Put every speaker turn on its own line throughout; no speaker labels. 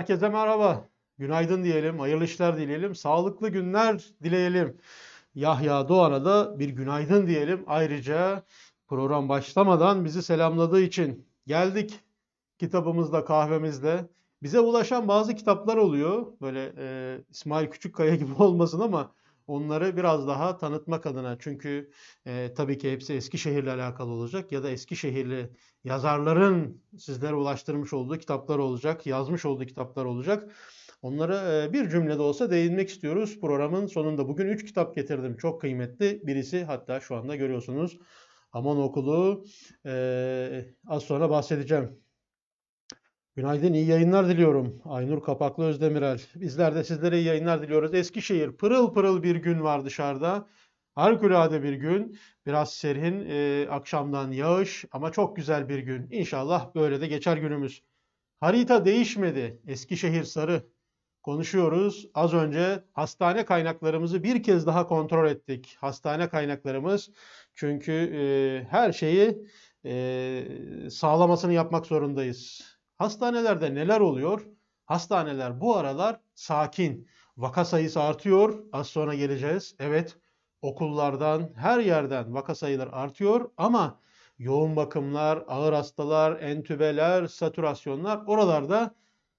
Herkese merhaba. Günaydın diyelim, hayırlı işler dileyelim, sağlıklı günler dileyelim. Yahya Doğan'a da bir günaydın diyelim. Ayrıca program başlamadan bizi selamladığı için geldik kitabımızda, kahvemizde Bize ulaşan bazı kitaplar oluyor. Böyle e, İsmail Küçükkaya gibi olmasın ama onları biraz daha tanıtmak adına çünkü e, tabii ki hepsi Eskişehir'le alakalı olacak ya da Eskişehirli yazarların sizlere ulaştırmış olduğu kitaplar olacak, yazmış olduğu kitaplar olacak. Onlara e, bir cümlede olsa değinmek istiyoruz programın sonunda. Bugün 3 kitap getirdim çok kıymetli. Birisi hatta şu anda görüyorsunuz Aman Okulu. E, az sonra bahsedeceğim Günaydın, iyi yayınlar diliyorum. Aynur Kapaklı Özdemirel. Bizler de sizlere iyi yayınlar diliyoruz. Eskişehir pırıl pırıl bir gün var dışarıda. Harikulade bir gün. Biraz serin, e, akşamdan yağış ama çok güzel bir gün. İnşallah böyle de geçer günümüz. Harita değişmedi. Eskişehir sarı. Konuşuyoruz. Az önce hastane kaynaklarımızı bir kez daha kontrol ettik. Hastane kaynaklarımız çünkü e, her şeyi e, sağlamasını yapmak zorundayız Hastanelerde neler oluyor? Hastaneler bu aralar sakin. Vaka sayısı artıyor. Az sonra geleceğiz. Evet okullardan her yerden vaka sayıları artıyor ama yoğun bakımlar, ağır hastalar, entübeler, satürasyonlar oralarda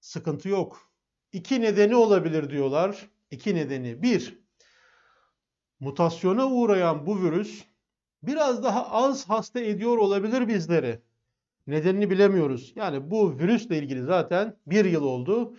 sıkıntı yok. İki nedeni olabilir diyorlar. İki nedeni. Bir, mutasyona uğrayan bu virüs biraz daha az hasta ediyor olabilir bizleri. Nedenini bilemiyoruz. Yani bu virüsle ilgili zaten bir yıl oldu.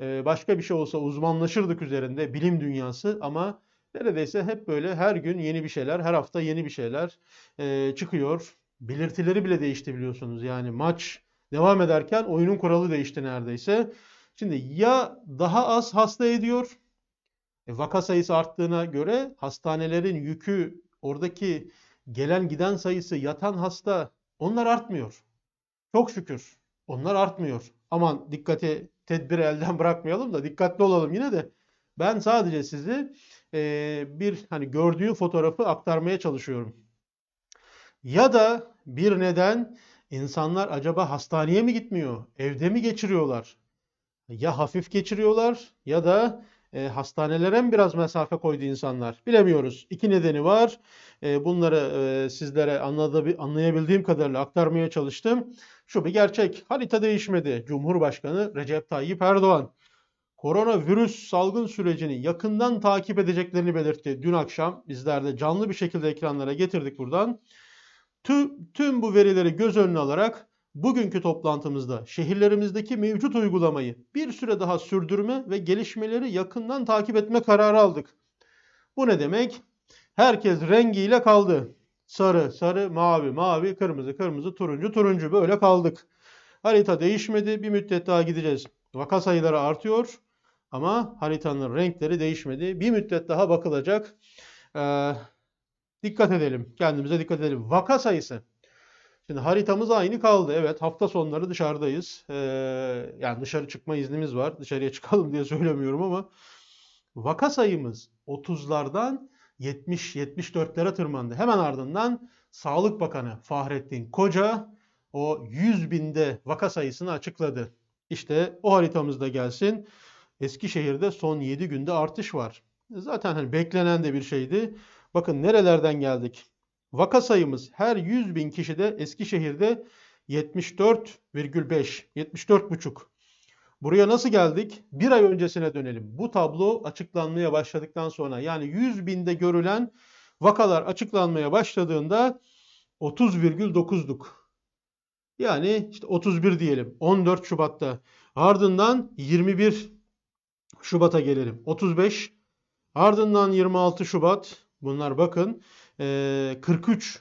Ee, başka bir şey olsa uzmanlaşırdık üzerinde bilim dünyası ama neredeyse hep böyle her gün yeni bir şeyler, her hafta yeni bir şeyler e, çıkıyor. Belirtileri bile değişti biliyorsunuz. Yani maç devam ederken oyunun kuralı değişti neredeyse. Şimdi ya daha az hasta ediyor, e, vaka sayısı arttığına göre hastanelerin yükü, oradaki gelen giden sayısı, yatan hasta onlar artmıyor. Çok şükür onlar artmıyor. Aman dikkati tedbiri elden bırakmayalım da dikkatli olalım yine de. Ben sadece sizi e, bir hani gördüğü fotoğrafı aktarmaya çalışıyorum. Ya da bir neden insanlar acaba hastaneye mi gitmiyor? Evde mi geçiriyorlar? Ya hafif geçiriyorlar ya da e, hastanelere mi biraz mesafe koydu insanlar? Bilemiyoruz. İki nedeni var. E, bunları e, sizlere anlayabildiğim kadarıyla aktarmaya çalıştım. Şu bir gerçek. Harita değişmedi. Cumhurbaşkanı Recep Tayyip Erdoğan koronavirüs salgın sürecini yakından takip edeceklerini belirtti. Dün akşam bizler de canlı bir şekilde ekranlara getirdik buradan. Tüm, tüm bu verileri göz önüne alarak bugünkü toplantımızda şehirlerimizdeki mevcut uygulamayı bir süre daha sürdürme ve gelişmeleri yakından takip etme kararı aldık. Bu ne demek? Herkes rengiyle kaldı. Sarı, sarı, mavi, mavi, kırmızı, kırmızı, turuncu, turuncu böyle kaldık. Harita değişmedi. Bir müddet daha gideceğiz. Vaka sayıları artıyor ama haritanın renkleri değişmedi. Bir müddet daha bakılacak. Ee, dikkat edelim. Kendimize dikkat edelim. Vaka sayısı Şimdi haritamız aynı kaldı. Evet hafta sonları dışarıdayız. Ee, yani dışarı çıkma iznimiz var. Dışarıya çıkalım diye söylemiyorum ama vaka sayımız 30'lardan 70-74'lere tırmandı. Hemen ardından Sağlık Bakanı Fahrettin Koca o 100 binde vaka sayısını açıkladı. İşte o haritamızda gelsin. Eskişehir'de son 7 günde artış var. Zaten hani beklenen de bir şeydi. Bakın nerelerden geldik. Vaka sayımız her 100 bin kişide Eskişehir'de 74,5, 74,5. Buraya nasıl geldik? Bir ay öncesine dönelim. Bu tablo açıklanmaya başladıktan sonra yani 100 binde görülen vakalar açıklanmaya başladığında 30,9'duk. Yani işte 31 diyelim 14 Şubat'ta. Ardından 21 Şubat'a gelelim. 35 ardından 26 Şubat. Bunlar bakın 43.8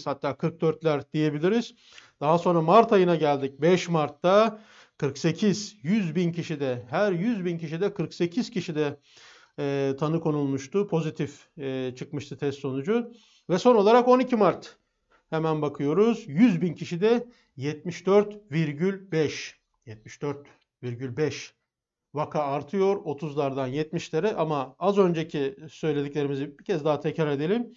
ee, hatta 44'ler diyebiliriz. Daha sonra Mart ayına geldik. 5 Mart'ta 48, 100 bin kişide, her 100 bin kişide 48 kişide e, tanı konulmuştu. Pozitif e, çıkmıştı test sonucu. Ve son olarak 12 Mart hemen bakıyoruz. 100 bin kişide 74,5. 74,5 vaka artıyor 30'lardan 70'lere ama az önceki söylediklerimizi bir kez daha tekrar edelim.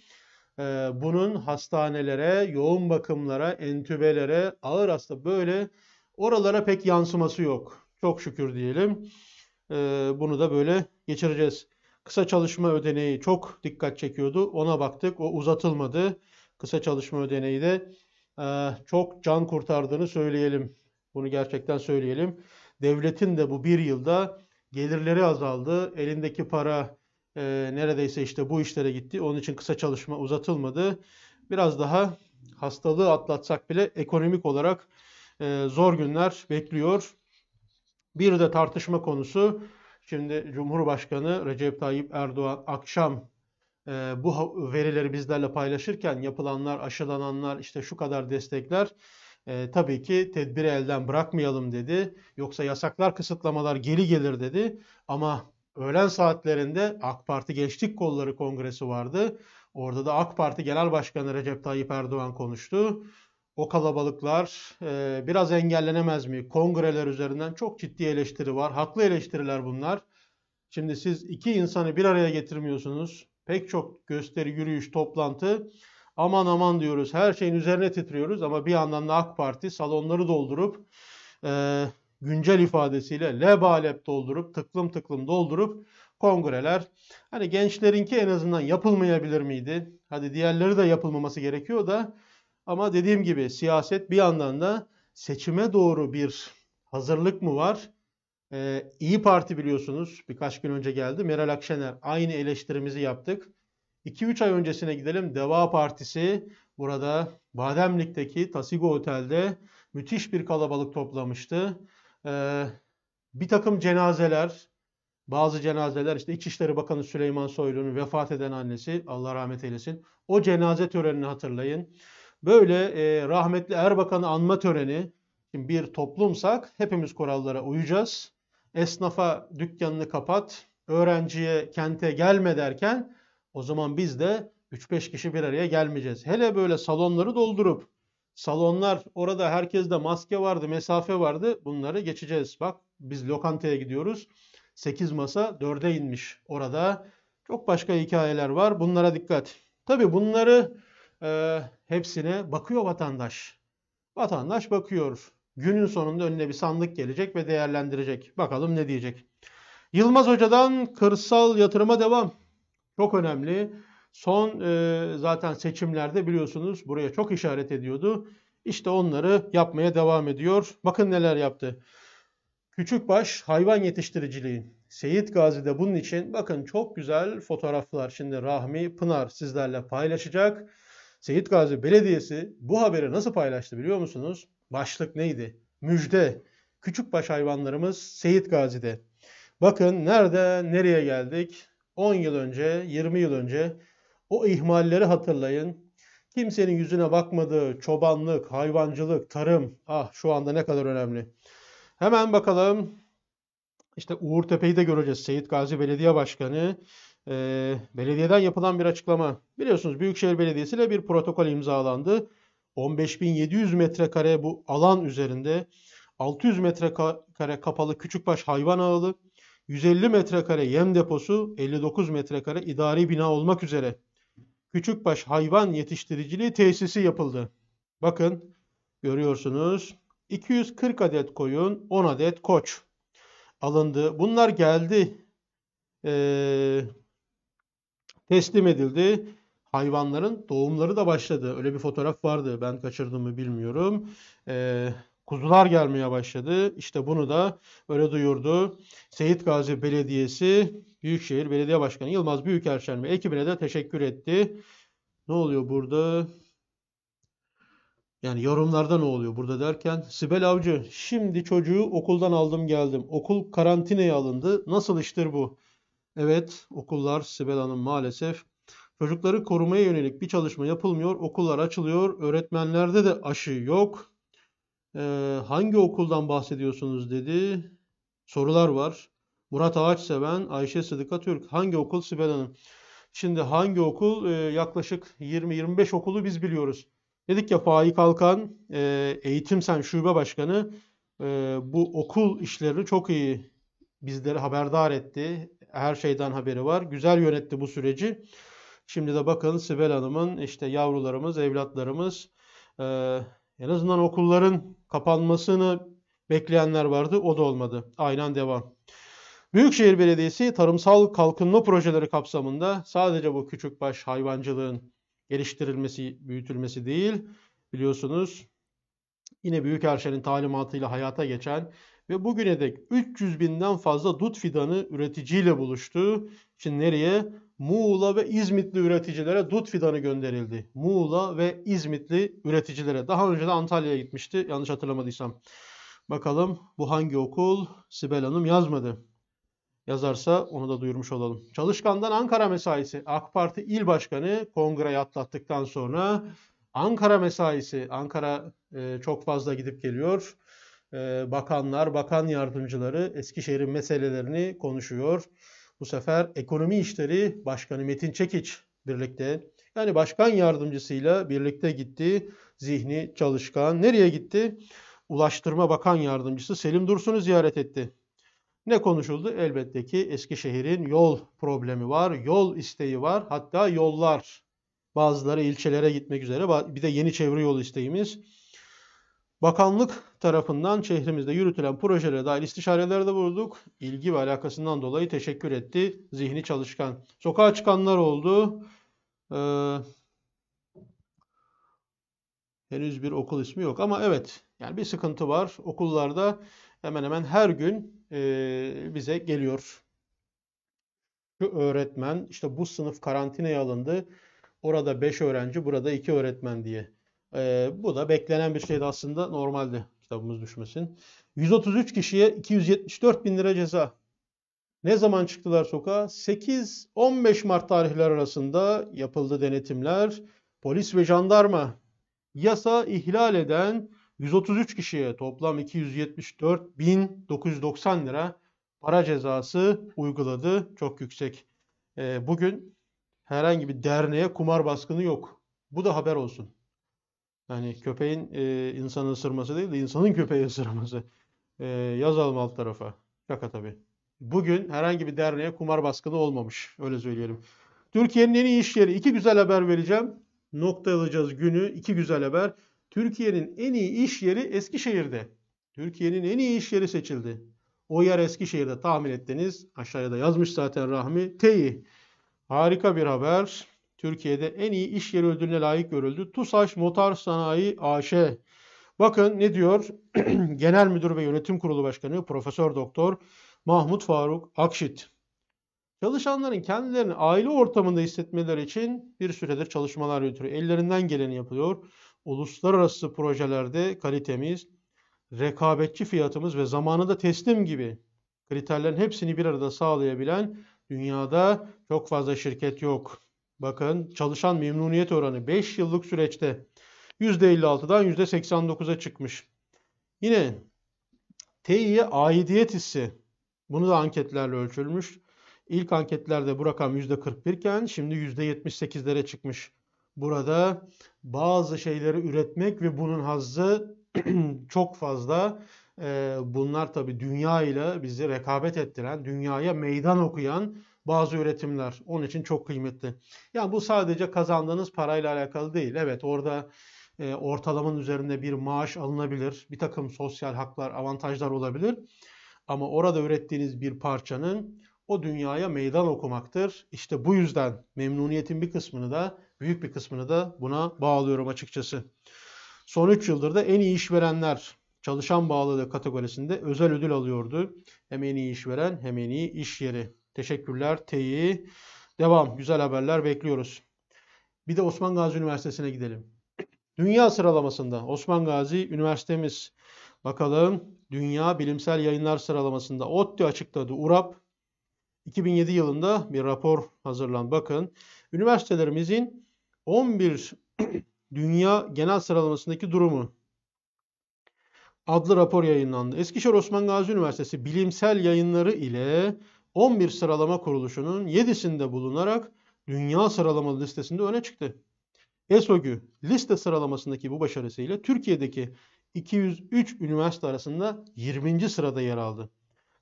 Ee, bunun hastanelere, yoğun bakımlara, entübelere, ağır hasta böyle oralara pek yansıması yok. Çok şükür diyelim. Ee, bunu da böyle geçireceğiz. Kısa çalışma ödeneği çok dikkat çekiyordu. Ona baktık. O uzatılmadı. Kısa çalışma ödeneği de e, çok can kurtardığını söyleyelim. Bunu gerçekten söyleyelim. Devletin de bu bir yılda gelirleri azaldı. Elindeki para e, neredeyse işte bu işlere gitti. Onun için kısa çalışma uzatılmadı. Biraz daha hastalığı atlatsak bile ekonomik olarak e, zor günler bekliyor. Bir de tartışma konusu. Şimdi Cumhurbaşkanı Recep Tayyip Erdoğan akşam e, bu verileri bizlerle paylaşırken yapılanlar, aşılananlar, işte şu kadar destekler e, tabii ki tedbiri elden bırakmayalım dedi. Yoksa yasaklar, kısıtlamalar geri gelir dedi. Ama öğlen saatlerinde AK Parti Gençlik Kolları Kongresi vardı. Orada da AK Parti Genel Başkanı Recep Tayyip Erdoğan konuştu. O kalabalıklar e, biraz engellenemez mi? Kongreler üzerinden çok ciddi eleştiri var. Haklı eleştiriler bunlar. Şimdi siz iki insanı bir araya getirmiyorsunuz. Pek çok gösteri, yürüyüş, toplantı aman aman diyoruz her şeyin üzerine titriyoruz ama bir yandan da AK Parti salonları doldurup e, güncel ifadesiyle lebalep doldurup tıklım tıklım doldurup kongreler hani gençlerinki en azından yapılmayabilir miydi? Hadi diğerleri de yapılmaması gerekiyor da ama dediğim gibi siyaset bir yandan da seçime doğru bir hazırlık mı var? Ee, İyi Parti biliyorsunuz birkaç gün önce geldi. Meral Akşener aynı eleştirimizi yaptık. 2-3 ay öncesine gidelim. Deva Partisi burada Bademlik'teki Tasigo Otel'de müthiş bir kalabalık toplamıştı. Ee, bir takım cenazeler, bazı cenazeler işte İçişleri Bakanı Süleyman Soylu'nun vefat eden annesi Allah rahmet eylesin. O cenaze törenini hatırlayın. Böyle e, rahmetli Erbakan'ı anma töreni bir toplumsak hepimiz kurallara uyacağız. Esnafa dükkanını kapat, öğrenciye kente gelme derken o zaman biz de 3-5 kişi bir araya gelmeyeceğiz. Hele böyle salonları doldurup salonlar orada herkeste maske vardı, mesafe vardı. Bunları geçeceğiz. Bak biz lokantaya gidiyoruz. 8 masa 4'e inmiş orada. Çok başka hikayeler var. Bunlara dikkat. Tabi bunları e, hepsine bakıyor vatandaş. Vatandaş bakıyor. Günün sonunda önüne bir sandık gelecek ve değerlendirecek. Bakalım ne diyecek. Yılmaz Hoca'dan kırsal yatırıma devam. Çok önemli. Son e, zaten seçimlerde biliyorsunuz buraya çok işaret ediyordu. İşte onları yapmaya devam ediyor. Bakın neler yaptı. Küçükbaş hayvan yetiştiriciliği. Seyit Gazi'de bunun için bakın çok güzel fotoğraflar. Şimdi Rahmi Pınar sizlerle paylaşacak. Seyit Gazi Belediyesi bu haberi nasıl paylaştı biliyor musunuz? Başlık neydi? Müjde. Küçükbaş hayvanlarımız Seyit Gazi'de. Bakın nerede nereye geldik? 10 yıl önce, 20 yıl önce o ihmalleri hatırlayın. Kimsenin yüzüne bakmadığı çobanlık, hayvancılık, tarım ah şu anda ne kadar önemli. Hemen bakalım. İşte Uğur Tepe'yi de göreceğiz. Seyit Gazi Belediye Başkanı. E, belediyeden yapılan bir açıklama. Biliyorsunuz Büyükşehir Belediyesi ile bir protokol imzalandı. 15.700 metrekare bu alan üzerinde 600 metrekare kapalı küçükbaş hayvan ağılı, 150 metrekare yem deposu, 59 metrekare idari bina olmak üzere Küçükbaş Hayvan Yetiştiriciliği Tesisi yapıldı. Bakın görüyorsunuz 240 adet koyun, 10 adet koç alındı. Bunlar geldi, ee, teslim edildi. Hayvanların doğumları da başladı. Öyle bir fotoğraf vardı. Ben kaçırdığımı bilmiyorum. Ee, kuzular gelmeye başladı. İşte bunu da öyle duyurdu. Seyit Gazi Belediyesi Büyükşehir Belediye Başkanı Yılmaz Büyükelçen ve ekibine de teşekkür etti. Ne oluyor burada? Yani yorumlarda ne oluyor burada derken Sibel Avcı şimdi çocuğu okuldan aldım geldim. Okul karantinaya alındı. Nasıl iştir bu? Evet okullar Sibel Hanım maalesef çocukları korumaya yönelik bir çalışma yapılmıyor. Okullar açılıyor. Öğretmenlerde de aşı yok. Ee, hangi okuldan bahsediyorsunuz dedi. Sorular var. Murat Ağaçseven, Ayşe Sıdıka Türk. Hangi okul Sibel Hanım? Şimdi hangi okul? Ee, yaklaşık 20-25 okulu biz biliyoruz. Dedik ya Faik Kalkan, e, Eğitim Sen Şube Başkanı e, bu okul işlerini çok iyi bizleri haberdar etti. Her şeyden haberi var. Güzel yönetti bu süreci. Şimdi de bakın Sibel Hanım'ın işte yavrularımız, evlatlarımız e, en azından okulların kapanmasını bekleyenler vardı. O da olmadı. Aynen devam. Büyükşehir Belediyesi tarımsal kalkınma projeleri kapsamında sadece bu küçükbaş hayvancılığın geliştirilmesi, büyütülmesi değil, biliyorsunuz yine büyük Büyükelçinin talimatıyla hayata geçen ve bugüne dek 300 binden fazla dut fidanı üreticiyle buluştuğu. Şimdi nereye? Muğla ve İzmitli üreticilere dut fidanı gönderildi. Muğla ve İzmitli üreticilere. Daha önce de Antalya'ya gitmişti yanlış hatırlamadıysam. Bakalım bu hangi okul? Sibel Hanım yazmadı. Yazarsa onu da duyurmuş olalım. Çalışkan'dan Ankara mesaisi. AK Parti il başkanı kongreyi atlattıktan sonra Ankara mesaisi. Ankara e, çok fazla gidip geliyor. E, bakanlar, bakan yardımcıları Eskişehir'in meselelerini konuşuyor. Bu sefer ekonomi işleri başkanı Metin Çekiç birlikte yani başkan yardımcısıyla birlikte gitti. Zihni çalışkan. Nereye gitti? Ulaştırma Bakan Yardımcısı Selim Dursun'u ziyaret etti. Ne konuşuldu? Elbette ki Eskişehir'in yol problemi var, yol isteği var, hatta yollar. Bazıları ilçelere gitmek üzere, bir de yeni çevre yol isteğimiz. Bakanlık tarafından şehrimizde yürütülen projelere dair istişarelerde bulduk. İlgi ve alakasından dolayı teşekkür etti. Zihni çalışkan. Sokağa çıkanlar oldu. Ee, henüz bir okul ismi yok ama evet yani bir sıkıntı var. Okullarda hemen hemen her gün e, bize geliyor. Şu öğretmen işte bu sınıf karantinaya alındı. Orada 5 öğrenci burada 2 öğretmen diye. E, bu da beklenen bir şeydi aslında. Normaldi kitabımız düşmesin. 133 kişiye 274 bin lira ceza. Ne zaman çıktılar sokağa? 8-15 Mart tarihler arasında yapıldı denetimler. Polis ve jandarma yasa ihlal eden 133 kişiye toplam 274.990 lira para cezası uyguladı. Çok yüksek. Ee, bugün herhangi bir derneğe kumar baskını yok. Bu da haber olsun. Yani köpeğin e, insanı ısırması değil de insanın köpeği ısırması. E, yazalım alt tarafa. Şaka tabii. Bugün herhangi bir derneğe kumar baskını olmamış. Öyle söyleyelim. Türkiye'nin en iyi iş yeri. İki güzel haber vereceğim. Nokta alacağız günü. İki güzel haber. Türkiye'nin en iyi iş yeri Eskişehir'de. Türkiye'nin en iyi iş yeri seçildi. O yer Eskişehir'de tahmin ettiniz. Aşağıya da yazmış zaten Rahmi. Teyi. Harika bir haber. Türkiye'de en iyi iş yeri ödülüne layık görüldü. TUSAŞ Motor Sanayi AŞ. Bakın ne diyor Genel Müdür ve Yönetim Kurulu Başkanı Profesör Doktor Mahmut Faruk Akşit. Çalışanların kendilerini aile ortamında hissetmeleri için bir süredir çalışmalar yürütüyor. Ellerinden geleni yapıyor. Uluslararası projelerde kalitemiz, rekabetçi fiyatımız ve zamanında teslim gibi kriterlerin hepsini bir arada sağlayabilen dünyada çok fazla şirket yok. Bakın çalışan memnuniyet oranı 5 yıllık süreçte %56'dan %89'a çıkmış. Yine Tİ'ye aidiyet hissi. Bunu da anketlerle ölçülmüş. İlk anketlerde bu rakam %41 iken şimdi %78'lere çıkmış. Burada bazı şeyleri üretmek ve bunun hazzı çok fazla. Ee, bunlar tabii dünya ile bizi rekabet ettiren, dünyaya meydan okuyan bazı üretimler. Onun için çok kıymetli. Yani bu sadece kazandığınız parayla alakalı değil. Evet orada e, ortalamanın üzerinde bir maaş alınabilir. Bir takım sosyal haklar, avantajlar olabilir. Ama orada ürettiğiniz bir parçanın o dünyaya meydan okumaktır. İşte bu yüzden memnuniyetin bir kısmını da büyük bir kısmını da buna bağlıyorum açıkçası. Son 3 yıldır da en iyi işverenler çalışan bağlılığı kategorisinde özel ödül alıyordu. Hem en iyi işveren hem en iyi iş yeri. Teşekkürler. Teyi. Devam. Güzel haberler bekliyoruz. Bir de Osman Gazi Üniversitesi'ne gidelim. Dünya sıralamasında Osman Gazi Üniversitemiz bakalım Dünya Bilimsel Yayınlar sıralamasında ODTÜ açıkladı. URAP 2007 yılında bir rapor hazırlan. Bakın üniversitelerimizin 11 dünya genel sıralamasındaki durumu adlı rapor yayınlandı. Eskişehir Osman Gazi Üniversitesi bilimsel yayınları ile 11 sıralama kuruluşunun 7'sinde bulunarak dünya sıralama listesinde öne çıktı. ESOGÜ liste sıralamasındaki bu başarısıyla Türkiye'deki 203 üniversite arasında 20. sırada yer aldı.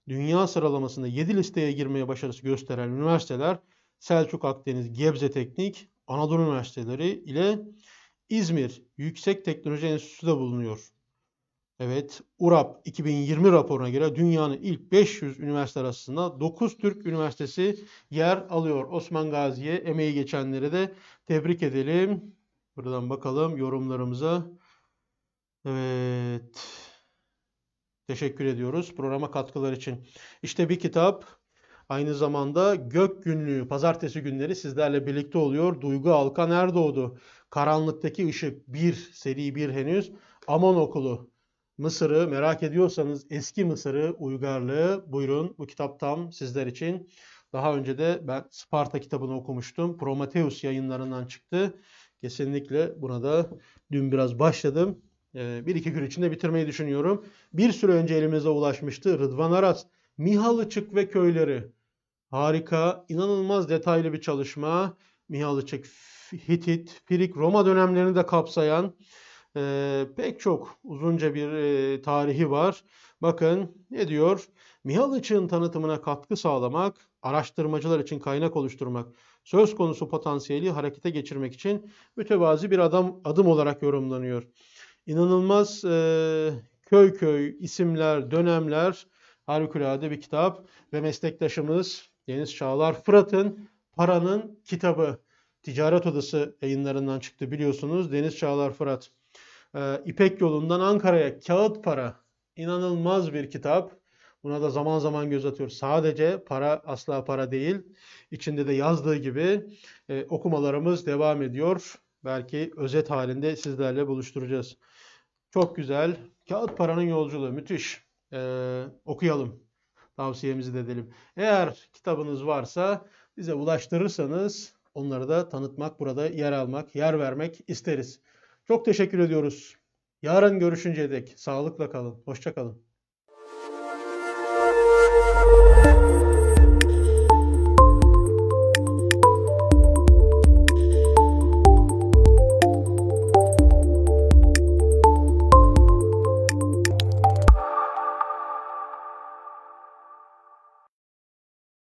Dünya sıralamasında 7 listeye girmeye başarısı gösteren üniversiteler Selçuk Akdeniz Gebze Teknik, Anadolu Üniversiteleri ile İzmir Yüksek Teknoloji Enstitüsü de bulunuyor. Evet, URAP 2020 raporuna göre dünyanın ilk 500 üniversite arasında 9 Türk üniversitesi yer alıyor. Osman Gazi'ye emeği geçenleri de tebrik edelim. Buradan bakalım yorumlarımıza. Evet. Teşekkür ediyoruz programa katkılar için. İşte bir kitap. Aynı zamanda Gök Günlüğü pazartesi günleri sizlerle birlikte oluyor. Duygu Alkan Erdoğdu. Karanlıktaki Işık 1 seri 1 henüz. Aman Okulu Mısır'ı merak ediyorsanız eski Mısır'ı, uygarlığı buyurun bu kitap tam sizler için. Daha önce de ben Sparta kitabını okumuştum. Prometheus yayınlarından çıktı. Kesinlikle buna da dün biraz başladım. Ee, bir iki gün içinde bitirmeyi düşünüyorum. Bir süre önce elimize ulaşmıştı. Rıdvan Aras, Mihalıçık ve Köyleri. Harika, inanılmaz detaylı bir çalışma. Mihalıçık, Hitit, Pirik, Roma dönemlerini de kapsayan e, pek çok uzunca bir e, tarihi var. Bakın ne diyor? Mihalıç'ın tanıtımına katkı sağlamak, araştırmacılar için kaynak oluşturmak, söz konusu potansiyeli harekete geçirmek için mütevazi bir adam adım olarak yorumlanıyor. İnanılmaz e, köy köy isimler, dönemler harikulade bir kitap ve meslektaşımız Deniz Çağlar Fırat'ın Paranın Kitabı ticaret odası yayınlarından çıktı biliyorsunuz. Deniz Çağlar Fırat. Ee, İpek yolundan Ankara'ya kağıt para inanılmaz bir kitap. Buna da zaman zaman göz atıyor. Sadece para asla para değil. İçinde de yazdığı gibi e, okumalarımız devam ediyor. Belki özet halinde sizlerle buluşturacağız. Çok güzel. Kağıt paranın yolculuğu müthiş. Ee, okuyalım. Tavsiyemizi de edelim. Eğer kitabınız varsa bize ulaştırırsanız onları da tanıtmak, burada yer almak, yer vermek isteriz. Çok teşekkür ediyoruz. Yarın görüşünceye dek sağlıkla kalın, hoşça kalın.